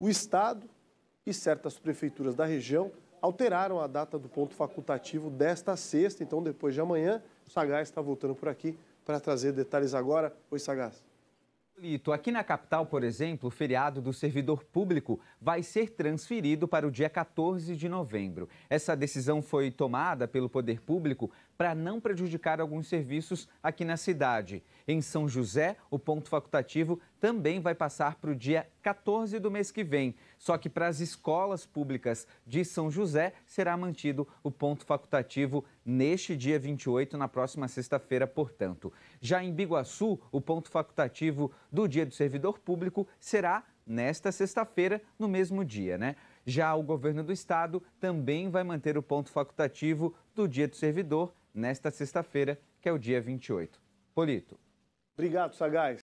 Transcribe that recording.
O Estado e certas prefeituras da região alteraram a data do ponto facultativo desta sexta, então depois de amanhã, o Sagaz está voltando por aqui para trazer detalhes agora. Oi, Sagaz. Lito, aqui na capital, por exemplo, o feriado do servidor público vai ser transferido para o dia 14 de novembro. Essa decisão foi tomada pelo poder público para não prejudicar alguns serviços aqui na cidade. Em São José, o ponto facultativo também vai passar para o dia 14 do mês que vem. Só que para as escolas públicas de São José será mantido o ponto facultativo neste dia 28, na próxima sexta-feira, portanto. Já em Biguaçu, o ponto facultativo do dia do servidor público será nesta sexta-feira, no mesmo dia, né? Já o governo do estado também vai manter o ponto facultativo do dia do servidor nesta sexta-feira, que é o dia 28. Polito. Obrigado, Sagaz.